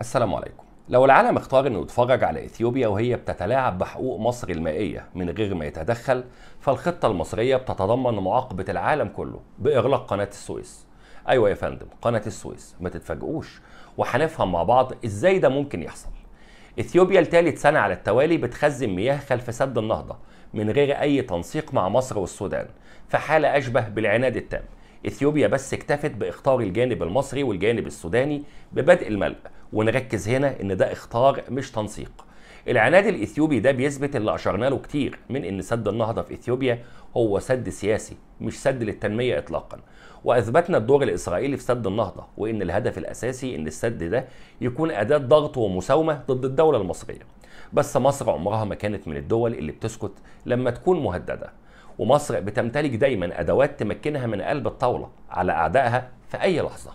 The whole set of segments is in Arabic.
السلام عليكم لو العالم اختار انه يتفرج على اثيوبيا وهي بتتلاعب بحقوق مصر المائيه من غير ما يتدخل فالخطه المصريه بتتضمن معاقبه العالم كله باغلاق قناه السويس ايوه يا فندم قناه السويس ما تتفاجئوش وهنفهم مع بعض ازاي ده ممكن يحصل اثيوبيا لتالت سنه على التوالي بتخزن مياه خلف سد النهضه من غير اي تنسيق مع مصر والسودان في حاله اشبه بالعناد التام اثيوبيا بس اكتفت باخطار الجانب المصري والجانب السوداني ببدء الملأ ونركز هنا ان ده اختار مش تنسيق العناد الاثيوبي ده بيثبت اللي اشرنا له كتير من ان سد النهضه في اثيوبيا هو سد سياسي مش سد للتنميه اطلاقا واثبتنا الدور الاسرائيلي في سد النهضه وان الهدف الاساسي ان السد ده يكون اداه ضغط ومساومه ضد الدوله المصريه بس مصر عمرها ما كانت من الدول اللي بتسكت لما تكون مهدده ومصر بتمتلك دايما ادوات تمكنها من قلب الطاوله على اعدائها في اي لحظه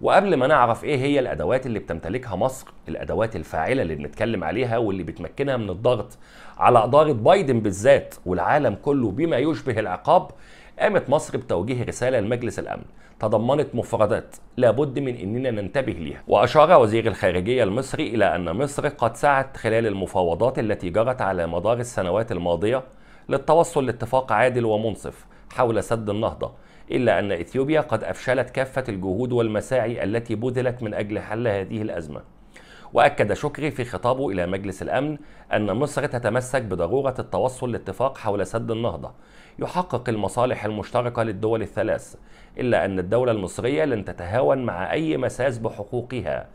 وقبل ما نعرف ايه هي الادوات اللي بتمتلكها مصر الادوات الفاعله اللي بنتكلم عليها واللي بتمكنها من الضغط على اداره بايدن بالذات والعالم كله بما يشبه العقاب قامت مصر بتوجيه رسالة لمجلس الأمن تضمنت مفردات لابد من أننا ننتبه ليها وأشار وزير الخارجية المصري إلى أن مصر قد سعت خلال المفاوضات التي جرت على مدار السنوات الماضية للتوصل لاتفاق عادل ومنصف حول سد النهضة إلا أن إثيوبيا قد أفشلت كافة الجهود والمساعي التي بذلت من أجل حل هذه الأزمة وأكد شكري في خطابه إلى مجلس الأمن أن مصر تتمسك بضرورة التوصل لاتفاق حول سد النهضة يحقق المصالح المشتركة للدول الثلاث إلا أن الدولة المصرية لن تتهاون مع أي مساس بحقوقها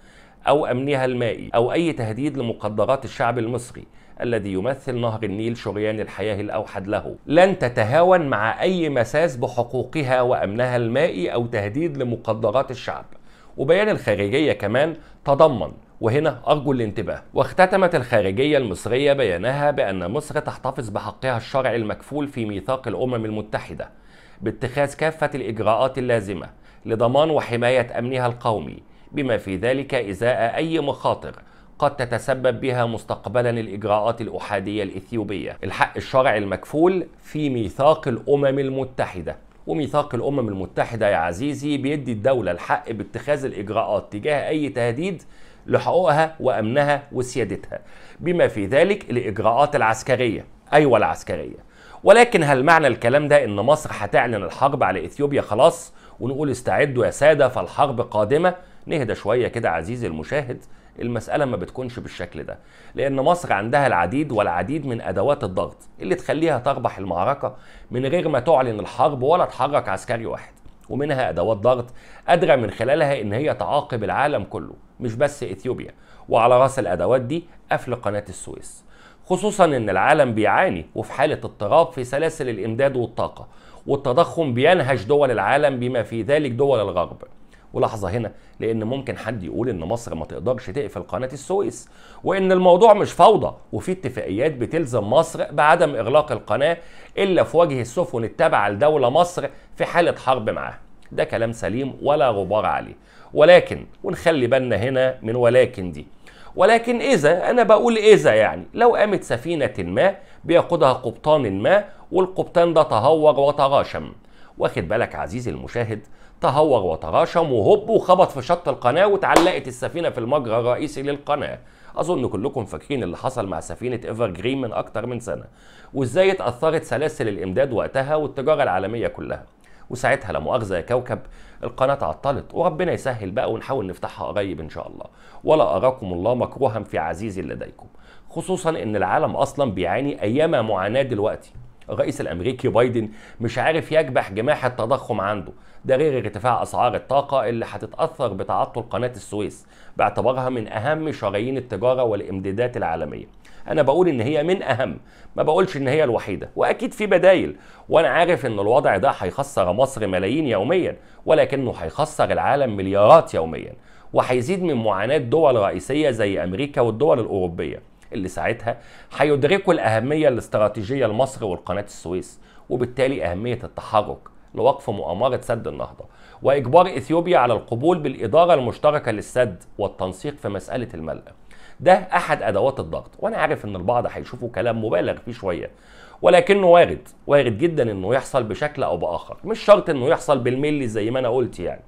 أو أمنها المائي أو أي تهديد لمقدرات الشعب المصري الذي يمثل نهر النيل شريان الحياة الأوحد له لن تتهاون مع أي مساس بحقوقها وأمنها المائي أو تهديد لمقدرات الشعب وبيان الخارجية كمان تضمن وهنا أرجو الانتباه واختتمت الخارجية المصرية بيانها بأن مصر تحتفظ بحقها الشرعي المكفول في ميثاق الأمم المتحدة باتخاذ كافة الإجراءات اللازمة لضمان وحماية أمنها القومي بما في ذلك إزاء أي مخاطر قد تتسبب بها مستقبلا الإجراءات الأحادية الإثيوبية الحق الشرعي المكفول في ميثاق الأمم المتحدة وميثاق الأمم المتحدة يا عزيزي بيدي الدولة الحق باتخاذ الإجراءات تجاه أي تهديد لحقوقها وأمنها وسيادتها بما في ذلك الإجراءات العسكرية أيوة العسكرية ولكن هل معنى الكلام ده إن مصر هتعلن الحرب على إثيوبيا خلاص ونقول استعدوا يا سادة فالحرب قادمة نهدى شوية كده عزيزي المشاهد المساله ما بتكونش بالشكل ده لان مصر عندها العديد والعديد من ادوات الضغط اللي تخليها تربح المعركه من غير ما تعلن الحرب ولا تحرك عسكري واحد ومنها ادوات ضغط قادره من خلالها ان هي تعاقب العالم كله مش بس اثيوبيا وعلى راس الادوات دي قفل قناه السويس خصوصا ان العالم بيعاني وفي حاله اضطراب في سلاسل الامداد والطاقه والتضخم بينهش دول العالم بما في ذلك دول الغرب ولحظه هنا لان ممكن حد يقول ان مصر ما تقدرش تقفل قناه السويس وان الموضوع مش فوضى وفي اتفاقيات بتلزم مصر بعدم اغلاق القناه الا في وجه السفن التابعه لدوله مصر في حاله حرب معاها ده كلام سليم ولا غبار عليه ولكن ونخلي بالنا هنا من ولكن دي ولكن إذا أنا بقول إذا يعني لو قامت سفينة ما بيقودها قبطان ما والقبطان ده تهور وتغاشم واخد بالك عزيزي المشاهد تهور وتراشم وهوب وخبط في شط القناه واتعلقت السفينه في المجرى الرئيسي للقناه اظن كلكم فاكرين اللي حصل مع سفينه ايفر جرين من اكتر من سنه وازاي اتاثرت سلاسل الامداد وقتها والتجاره العالميه كلها وساعتها لا مؤاخذه يا كوكب القناه اتعطلت وربنا يسهل بقى ونحاول نفتحها قريب ان شاء الله ولا اراكم الله مكروها في عزيزي لديكم خصوصا ان العالم اصلا بيعاني ايام معاناه دلوقتي الرئيس الامريكي بايدن مش عارف يكبح جماح التضخم عنده ده غير ارتفاع اسعار الطاقه اللي هتتاثر بتعطل قناه السويس باعتبارها من اهم شرايين التجاره والامدادات العالميه انا بقول ان هي من اهم ما بقولش ان هي الوحيده واكيد في بدايل وانا عارف ان الوضع ده هيخسر مصر ملايين يوميا ولكنه هيخسر العالم مليارات يوميا وهيزيد من معاناه دول رئيسيه زي امريكا والدول الاوروبيه اللي ساعتها هيدركوا الأهمية الاستراتيجية لمصر والقناة السويس وبالتالي أهمية التحرك لوقف مؤامرة سد النهضة وإجبار إثيوبيا على القبول بالإدارة المشتركة للسد والتنسيق في مسألة الملء ده أحد أدوات الضغط وأنا عارف إن البعض هيشوفوا كلام مبالغ فيه شوية ولكنه وارد وارد جدا إنه يحصل بشكل أو بآخر مش شرط إنه يحصل بالملي زي ما أنا قلت يعني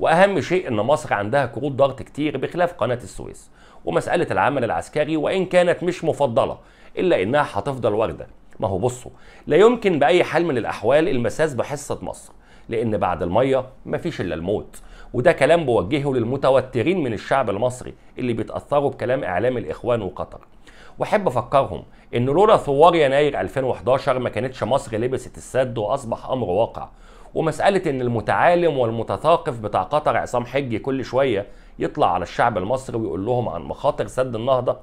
واهم شيء ان مصر عندها كروت ضغط كتير بخلاف قناه السويس ومساله العمل العسكري وان كانت مش مفضله الا انها هتفضل وارده ما هو بصوا لا يمكن باي حال من الاحوال المساس بحصه مصر لان بعد الميه مفيش الا الموت وده كلام بوجهه للمتوترين من الشعب المصري اللي بيتاثروا بكلام اعلام الاخوان وقطر واحب افكرهم ان لولا ثوار يناير 2011 ما كانتش مصر لبست السد واصبح امر واقع ومساله ان المتعالم والمتثاقف بتاع قطر عصام حجي كل شويه يطلع على الشعب المصري ويقول لهم عن مخاطر سد النهضه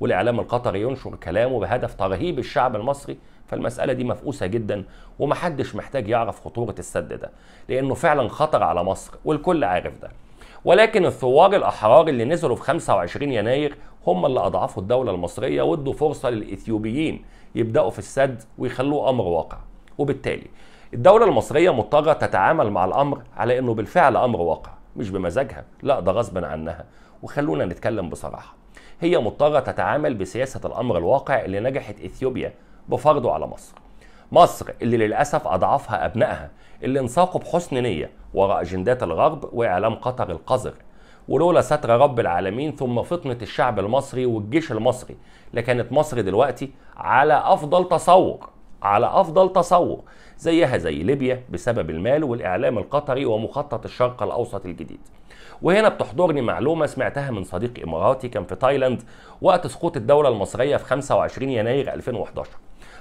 والاعلام القطري ينشر كلامه بهدف ترهيب الشعب المصري فالمسألة دي مفقوسة جدا ومحدش محتاج يعرف خطورة السد ده لأنه فعلا خطر على مصر والكل عارف ده ولكن الثوار الأحرار اللي نزلوا في 25 يناير هم اللي أضعفوا الدولة المصرية وادوا فرصة للإثيوبيين يبدأوا في السد ويخلوه أمر واقع وبالتالي الدولة المصرية مضطرة تتعامل مع الأمر على أنه بالفعل أمر واقع مش بمزاجها لا ده غصبا عنها وخلونا نتكلم بصراحة هي مضطرة تتعامل بسياسة الأمر الواقع اللي نجحت إثيوبيا بفرضه على مصر مصر اللي للأسف أضعفها أبنائها اللي انساقوا بحسن نية وراء أجندات الغرب وإعلام قطر القذر ولولا ستر رب العالمين ثم فطنة الشعب المصري والجيش المصري لكانت مصر دلوقتي على أفضل تصور على أفضل تصور زيها زي ليبيا بسبب المال والإعلام القطري ومخطط الشرق الأوسط الجديد وهنا بتحضرني معلومة سمعتها من صديق إماراتي كان في تايلاند وقت سقوط الدولة المصرية في 25 يناير 2011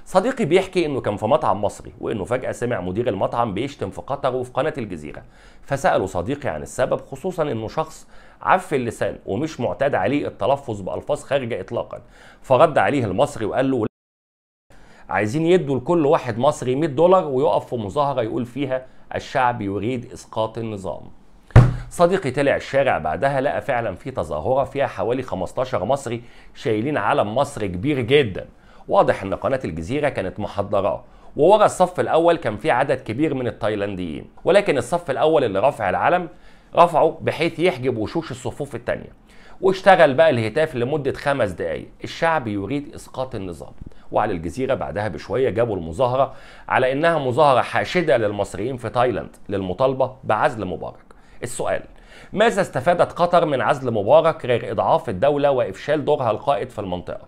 صديقي بيحكي انه كان في مطعم مصري وانه فجأة سمع مدير المطعم بيشتم في قطر وفي قناة الجزيرة فسأله صديقي عن السبب خصوصا انه شخص عف اللسان ومش معتاد عليه التلفظ بألفاظ خارجة اطلاقا فرد عليه المصري وقال له عايزين يدوا لكل واحد مصري 100 دولار ويقف في مظاهره يقول فيها الشعب يريد اسقاط النظام صديقي طلع الشارع بعدها لقى فعلا في تظاهره فيها حوالي 15 مصري شايلين علم مصر كبير جدا واضح ان قناه الجزيره كانت محضراه وورا الصف الاول كان في عدد كبير من التايلانديين ولكن الصف الاول اللي رافع العلم رفعه بحيث يحجب وشوش الصفوف الثانيه واشتغل بقى الهتاف لمدة خمس دقايق الشعب يريد إسقاط النظام وعلى الجزيرة بعدها بشوية جابوا المظاهرة على إنها مظاهرة حاشدة للمصريين في تايلاند للمطالبة بعزل مبارك السؤال ماذا استفادت قطر من عزل مبارك غير إضعاف الدولة وإفشال دورها القائد في المنطقة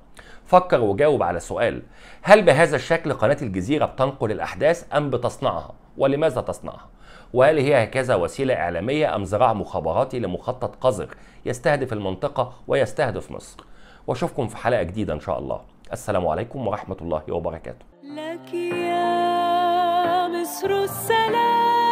فكر وجاوب على سؤال هل بهذا الشكل قناة الجزيرة بتنقل الأحداث أم بتصنعها ولماذا تصنعها وهل هي هكذا وسيلة إعلامية أم ذراع مخابراتي لمخطط قذر يستهدف المنطقة ويستهدف مصر واشوفكم في حلقة جديدة إن شاء الله السلام عليكم ورحمة الله وبركاته لك يا مصر السلام